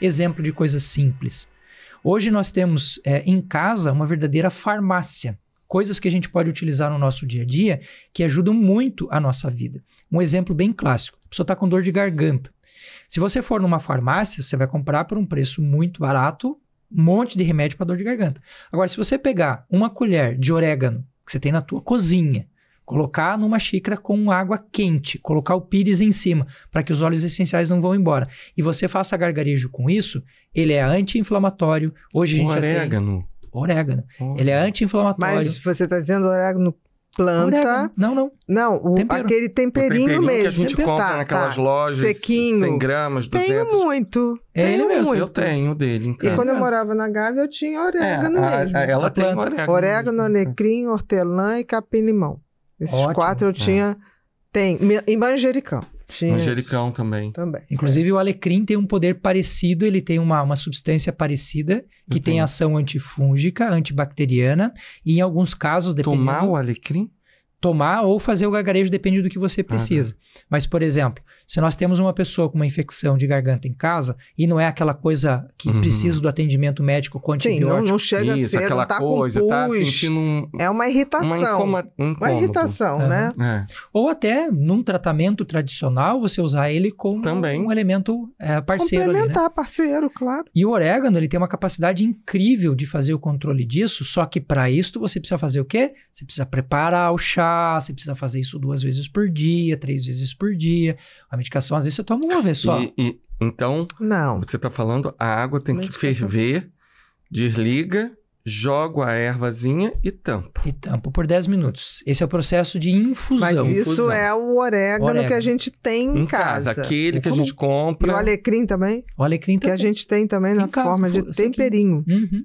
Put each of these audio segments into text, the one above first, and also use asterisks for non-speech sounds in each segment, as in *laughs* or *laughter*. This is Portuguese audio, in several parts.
Exemplo de coisa simples. Hoje nós temos é, em casa uma verdadeira farmácia. Coisas que a gente pode utilizar no nosso dia a dia que ajudam muito a nossa vida. Um exemplo bem clássico: a pessoa está com dor de garganta. Se você for numa farmácia, você vai comprar por um preço muito barato um monte de remédio para dor de garganta. Agora, se você pegar uma colher de orégano que você tem na tua cozinha Colocar numa xícara com água quente, colocar o pires em cima, para que os óleos essenciais não vão embora. E você faça gargarejo com isso, ele é anti-inflamatório. Hoje a gente orégano. já tem... Orégano. Ele é anti-inflamatório. Mas você está dizendo orégano planta. Orégano. Não, não. Não, o, Tempero. aquele temperinho, temperinho mesmo. que a gente Tempero. compra tá, naquelas tá. lojas. Sequinho. 100 gramas, 200. Tenho muito. É tenho ele mesmo. Muito. Eu tenho dele. E quando eu morava na Gávea, eu tinha é, orégano é, mesmo. A, a, ela a tem orégano. Orégano, alecrim, hortelã e capim-limão. Esses Ótimo, quatro eu é. tinha. Tem. Em manjericão. Tinha manjericão também. também. Inclusive, é. o alecrim tem um poder parecido, ele tem uma, uma substância parecida, que uhum. tem ação antifúngica, antibacteriana, e em alguns casos, dependendo... Tomar o alecrim? tomar ou fazer o gargarejo, depende do que você precisa. Mas, por exemplo, se nós temos uma pessoa com uma infecção de garganta em casa e não é aquela coisa que uhum. precisa do atendimento médico com Sim, não, não chega Isso, cedo, aquela tá coisa, com tá pus, tá sentindo um, É uma irritação. Uma, uma irritação, né? É. Ou até, num tratamento tradicional, você usar ele como Também. um elemento é, parceiro. Complementar, ali, né? parceiro, claro. E o orégano, ele tem uma capacidade incrível de fazer o controle disso, só que para isso você precisa fazer o quê? Você precisa preparar o chá, medicar, você precisa fazer isso duas vezes por dia, três vezes por dia. A medicação, às vezes, você toma uma vez só. E, e, então, não. você está falando, a água tem é que ferver, desliga, jogo a ervazinha e tampo. E tampo por 10 minutos. Esse é o processo de infusão. Mas isso infusão. é o orégano, orégano, que a gente tem em, em casa. casa. Aquele é que a gente compra. E o alecrim também? O alecrim também. Que a gente tem também em na casa, forma de temperinho. Uhum.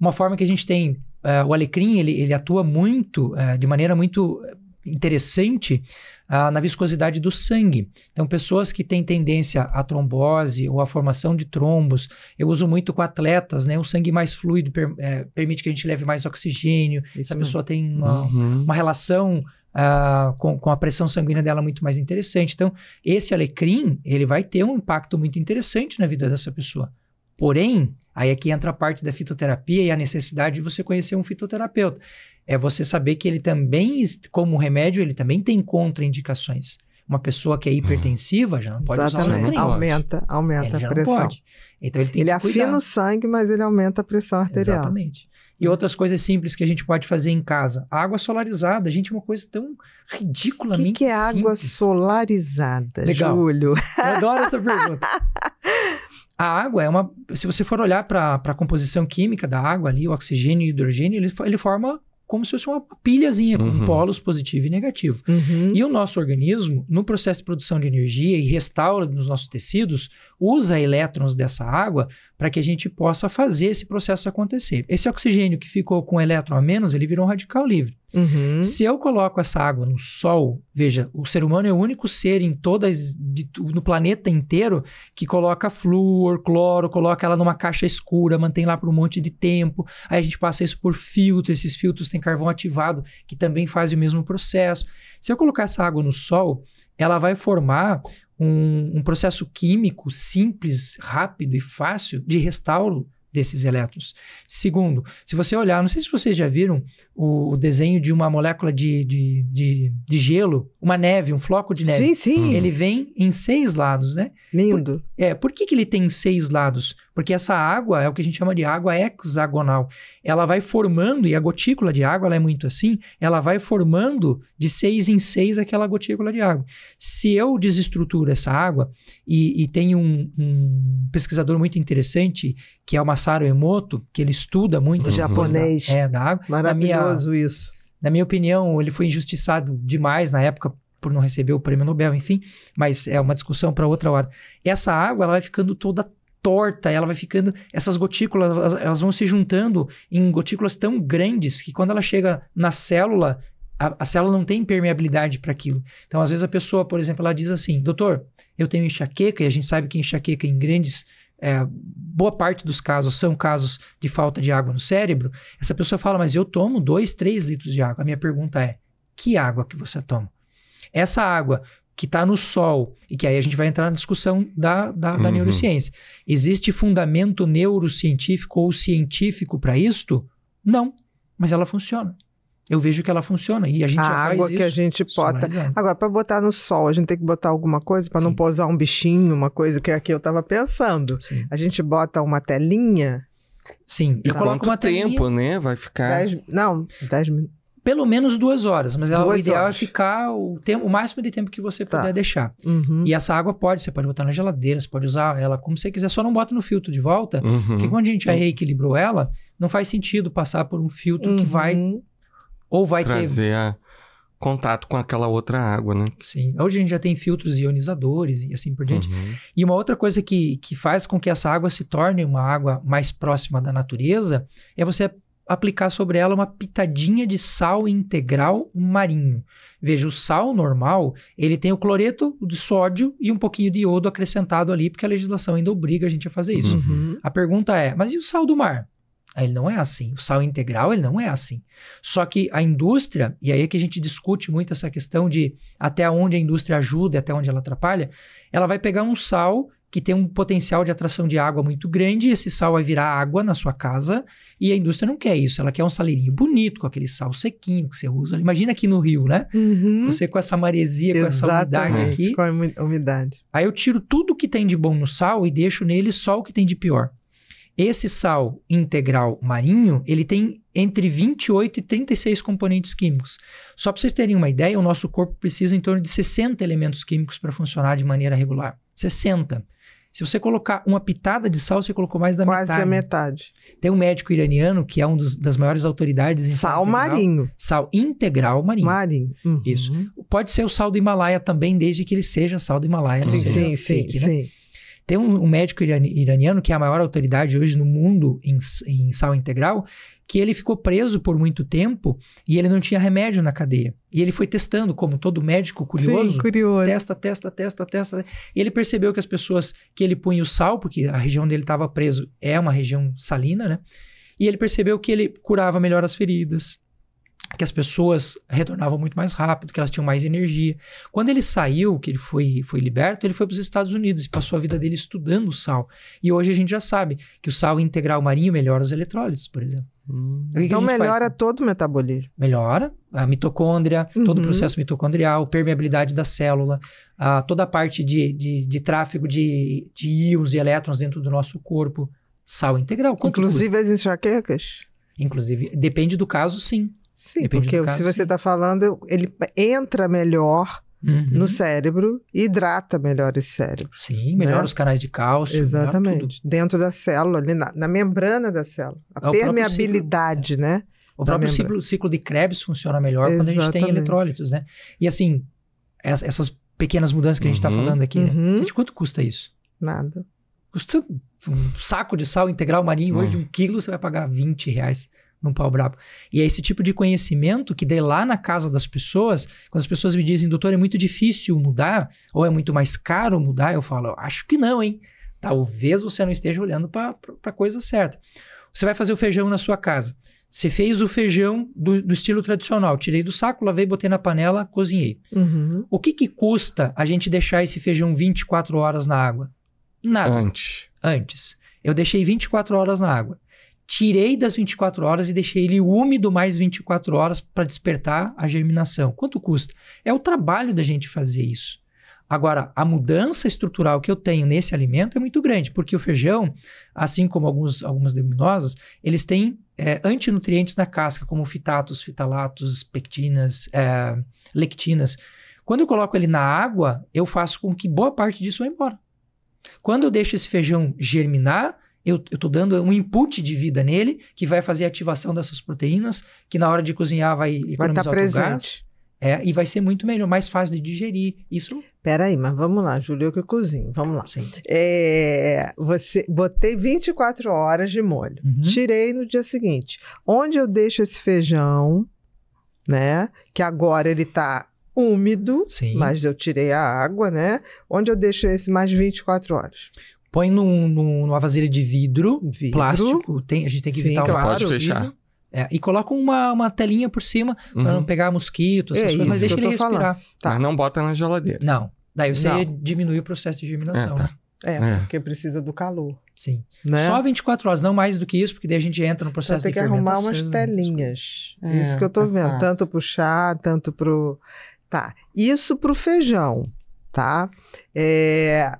Uma forma que a gente tem uh, o alecrim ele, ele atua muito, uh, de maneira muito interessante uh, na viscosidade do sangue. Então, pessoas que têm tendência à trombose ou à formação de trombos, eu uso muito com atletas, né? Um sangue mais fluido per, eh, permite que a gente leve mais oxigênio. Isso. Essa pessoa tem uma, uhum. uma relação Uh, com, com, a pressão sanguínea dela muito mais interessante. Então, esse alecrim, ele vai ter um impacto muito interessante na vida dessa pessoa. Porém, aí é que entra a parte da fitoterapia e a necessidade de você conhecer um fitoterapeuta. É você saber que ele também, como remédio, ele também tem contraindicações. Uma pessoa que é hipertensiva já não pode Exatamente. usar Aumenta, aumenta ele a pressão. pode. Então ele tem ele que afina o sangue, mas ele aumenta a pressão arterial. Exatamente e outras coisas simples que a gente pode fazer em casa. Água solarizada, gente, uma coisa tão ridiculamente O que, é simples. água solarizada, Legal. Júlio? Eu adoro essa *laughs* pergunta. A água é uma. Se você for olhar para a composição química da água ali, o oxigênio e o hidrogênio, ele, ele forma como se fosse uma pilhazinha uhum. com polos positivo e negativo. Uhum. E o nosso organismo, no processo de produção de energia e restaura nos nossos tecidos, usa elétrons dessa água para que a gente possa fazer esse processo acontecer. Esse oxigênio que ficou com um elétron a menos, ele virou um radical livre. Uhum. Se eu coloco essa água no sol, veja, o ser humano é o único ser em todas, no planeta inteiro, que coloca flúor, cloro, coloca ela numa caixa escura, mantém lá por um monte de tempo. Aí a gente passa isso por filtro, esses filtros têm carvão ativado, que também faz o mesmo processo. Se eu colocar essa água no sol, ela vai formar um, um, processo químico simples, rápido e fácil de restauro desses elétrons. Segundo, se você olhar, não sei se vocês já viram o, desenho de uma molécula de, de, de, de gelo, uma neve, um floco de neve. Sim, sim. Ele vem em seis lados, né? Lindo. Por, é, por que, que ele tem seis lados? Porque essa água é o que a gente chama de água hexagonal. Ela vai formando, e a gotícula de água ela é muito assim, ela vai formando de seis em seis aquela gotícula de água. Se eu desestruturo essa água, e, e tem um, um, pesquisador muito interessante, que é o Masaru Emoto, que ele estuda muito... O japonês. Da, é, da água. Maravilhoso na minha, isso. Na minha opinião, ele foi injustiçado demais na época por não receber o prêmio Nobel, enfim, mas é uma discussão para outra hora. Essa água ela vai ficando toda torta, ela vai ficando. Essas gotículas elas vão se juntando em gotículas tão grandes que quando ela chega na célula, a, a célula não tem permeabilidade para aquilo. Então, às vezes, a pessoa, por exemplo, ela diz assim: Doutor, eu tenho enxaqueca, e a gente sabe que enxaqueca em grandes. É, boa parte dos casos são casos de falta de água no cérebro. Essa pessoa fala, mas eu tomo 2, 3 litros de água. A minha pergunta é: que água que você toma? Essa água que está no sol, e que aí a gente vai entrar na discussão da, da, da uhum. neurociência. Existe fundamento neurocientífico ou científico para isto? Não, mas ela funciona. Eu vejo que ela funciona e a gente a água que a gente bota. Agora para botar no sol, a gente tem que botar alguma coisa para não pousar um bichinho, uma coisa que é aqui eu estava pensando. Sim. A gente bota uma telinha Sim. E tá. quanto tempo, né? Vai ficar. Dez, não, 10 minutos pelo menos duas horas, mas é duas o ideal é horas. é ficar o, tempo, o máximo de tempo que você tá. puder deixar. Uhum. E essa água pode, você pode botar na geladeira, você pode usar ela como você quiser, só não bota no filtro de volta, uhum. porque quando a gente já uhum. reequilibrou ela, não faz sentido passar por um filtro uhum. que vai uhum. ou vai Trazer ter... A contato com aquela outra água, né? Sim. Hoje a gente já tem filtros ionizadores e assim por diante. Uhum. E uma outra coisa que, que faz com que essa água se torne uma água mais próxima da natureza é você aplicar sobre ela uma pitadinha de sal integral marinho. Veja, o sal normal, ele tem o cloreto de sódio e um pouquinho de iodo acrescentado ali, porque a legislação ainda obriga a gente a fazer isso. Uhum. A pergunta é, mas e o sal do mar? Ah, ele não é assim. O sal integral, ele não é assim. Só que a indústria, e aí é que a gente discute muito essa questão de até onde a indústria ajuda e até onde ela atrapalha, ela vai pegar um sal que tem um potencial de atração de água muito grande, esse sal vai virar água na sua casa, e a indústria não quer isso, ela quer um saleirinho bonito, com aquele sal sequinho que você usa. Imagina aqui no Rio, né? Uhum. Você com essa maresia, com essa umidade aqui. com a umidade. Aí eu tiro tudo que tem de bom no sal e deixo nele só o que tem de pior. Esse sal integral marinho, ele tem entre 28 e 36 componentes químicos. Só para vocês terem uma ideia, o nosso corpo precisa em torno de 60 elementos químicos para funcionar de maneira regular. 60. Se você colocar uma pitada de sal, você colocou mais da Quase metade. Quase a metade. Tem um médico iraniano que é um dos, das maiores autoridades em sal, sal marinho. Sal integral marinho. Marinho. Uhum. Isso. Pode ser o sal do Himalaia também, desde que ele seja sal do Himalaia. Sim, sim, sim, fake, sim. Né? sim. Tem um, um médico iraniano, que é a maior autoridade hoje no mundo em, em sal integral, que ele ficou preso por muito tempo e ele não tinha remédio na cadeia. E ele foi testando, como todo médico curioso, Sim, curioso. testa, testa, testa, testa. E ele percebeu que as pessoas que ele punha o sal, porque a região dele estava preso é uma região salina, né? E ele percebeu que ele curava melhor as feridas, que as pessoas retornavam muito mais rápido, que elas tinham mais energia. Quando ele saiu, que ele foi, foi liberto, ele foi para os Estados Unidos e passou a vida dele estudando o sal. E hoje a gente já sabe que o sal integral marinho melhora os eletrólitos, por exemplo. Hum. então melhora faz? todo o metabolismo. Melhora a mitocôndria, uhum. todo o uhum. processo mitocondrial, permeabilidade da célula, a, toda a parte de, de, de tráfego de, de íons e elétrons dentro do nosso corpo. Sal integral. Inclusive as enxaquecas? Inclusive, depende do caso, sim. Sim, Depende porque caso, se você está falando, ele entra melhor uhum. no cérebro e hidrata melhor esse cérebro. Sim, melhora né? os canais de cálcio. Exatamente. Dentro da célula, ali na, na membrana da célula. A é permeabilidade, ciclo, é. né? O próprio ciclo, ciclo, de Krebs funciona melhor Exatamente. quando a gente tem eletrólitos, né? E assim, essa, essas pequenas mudanças que a gente está uhum, falando aqui, né? gente, uhum. quanto custa isso? Nada. Custa um saco de sal integral marinho hoje de hum. um quilo, você vai pagar 20 reais num pau brabo. E é esse tipo de conhecimento que dê lá na casa das pessoas, quando as pessoas me dizem, doutor, é muito difícil mudar, ou é muito mais caro mudar, eu falo, acho que não, hein? Talvez você não esteja olhando para a coisa certa. Você vai fazer o feijão na sua casa. Você fez o feijão do, do, estilo tradicional. Tirei do saco, lavei, botei na panela, cozinhei. Uhum. O que, que custa a gente deixar esse feijão 24 horas na água? Nada. Antes. Antes. Eu deixei 24 horas na água tirei das 24 horas e deixei ele úmido mais 24 horas para despertar a germinação. Quanto custa? É o trabalho da gente fazer isso. Agora, a mudança estrutural que eu tenho nesse alimento é muito grande, porque o feijão, assim como alguns, algumas leguminosas, eles têm é, antinutrientes na casca, como fitatos, fitalatos, pectinas, é, lectinas. Quando eu coloco ele na água, eu faço com que boa parte disso vá embora. Quando eu deixo esse feijão germinar, eu estou dando um input de vida nele que vai fazer a ativação dessas proteínas, que na hora de cozinhar vai economizar vai tá presente. gás. É, e vai ser muito melhor, mais fácil de digerir. Isso. Peraí, mas vamos lá, Júlio, eu que cozinho. Vamos lá. Sim. É, você, botei 24 horas de molho. Uhum. Tirei no dia seguinte. Onde eu deixo esse feijão, né? Que agora ele tá úmido, Sim. mas eu tirei a água, né? Onde eu deixo esse mais 24 horas? põe num, num, numa vasilha de vidro, vidro. plástico, tem, a gente tem que evitar o claro, plástico. Pode fechar. é, e coloca uma, uma telinha por cima uhum. para não pegar mosquito, essas é coisas, mas deixa ele respirar. Falando. Tá. Mas não bota na geladeira. Não. Daí você não. diminui o processo de germinação. É, tá. né? É, é, porque precisa do calor. Sim. Né? Só 24 horas, não mais do que isso, porque daí a gente entra no então processo de fermentação. Tem que arrumar umas telinhas. É, isso que eu tô tá vendo. Fácil. Tanto pro chá, tanto pro... Tá. Isso pro feijão, tá? É...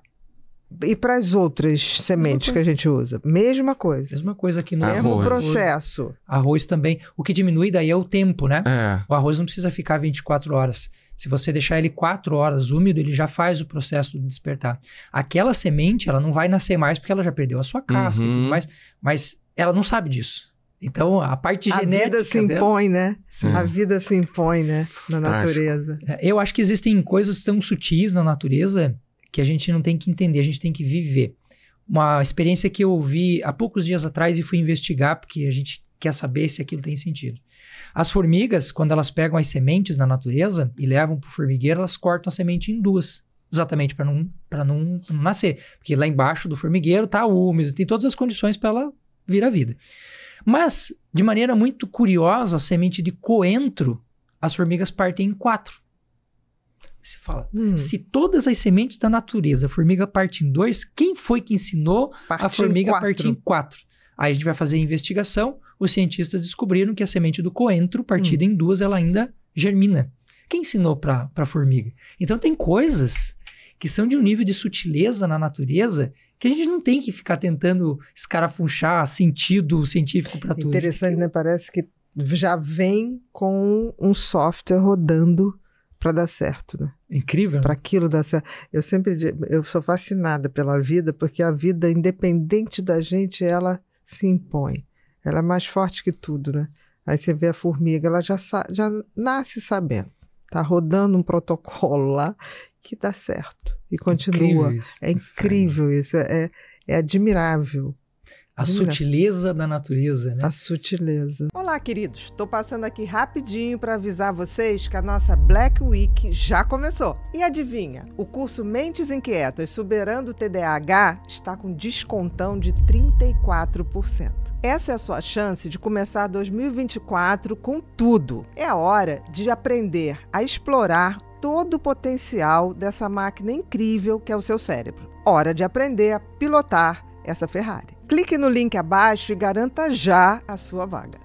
E para as outras sementes que a gente usa? Mesma coisa. Mesma coisa aqui no Mesmo processo. Arroz também. O que diminui daí é o tempo, né? É. O arroz não precisa ficar 24 horas. Se você deixar ele 4 horas úmido, ele já faz o processo de despertar. Aquela semente, ela não vai nascer mais porque ela já perdeu a sua casca uhum. e tudo uhum. mais. Mas ela não sabe disso. Então, a parte a genética. A vida se impõe, dela... né? Sim. A vida se impõe, né? Na natureza. É, eu acho que existem coisas tão sutis na natureza que a gente não tem que entender, a gente tem que viver. Uma experiência que eu ouvi há poucos dias atrás e fui investigar, porque a gente quer saber se aquilo tem sentido. As formigas, quando elas pegam as sementes na natureza e levam para o formigueiro, elas cortam a semente em duas exatamente para não para não, não, nascer, porque lá embaixo do formigueiro tá úmido, tem todas as condições para ela vir à vida. Mas de maneira muito curiosa, a semente de coentro, as formigas partem em quatro. Você fala, hum. se todas as sementes da natureza, a formiga parte em dois, quem foi que ensinou parte a formiga quatro. parte em quatro? Aí a gente vai fazer a investigação, os cientistas descobriram que a semente do coentro, partida hum. em duas, ela ainda germina. Quem ensinou para a formiga? Então tem coisas que são de um nível de sutileza na natureza que a gente não tem que ficar tentando escarafunchar sentido científico para tudo. Interessante, né? Parece que já vem com um software rodando para dar certo, né? Incrível. Né? Para aquilo dar certo. Eu sempre eu sou fascinada pela vida porque a vida independente da gente, ela se impõe. Ela é mais forte que tudo, né? Aí você vê a formiga, ela já já nasce sabendo. Tá rodando um protocolo lá que dá certo e continua. Incrível é incrível isso, é, é admirável a Mira. sutileza da natureza, né? A sutileza. Olá, queridos. Estou passando aqui rapidinho para avisar vocês que a nossa Black Week já começou. E adivinha, o curso Mentes Inquietas Superando o TDAH está com descontão de 34%. Essa é a sua chance de começar 2024 com tudo. É a hora de aprender a explorar todo o potencial dessa máquina incrível que é o seu cérebro. Hora de aprender a pilotar essa Ferrari. Clique no link abaixo e garanta já a sua vaga.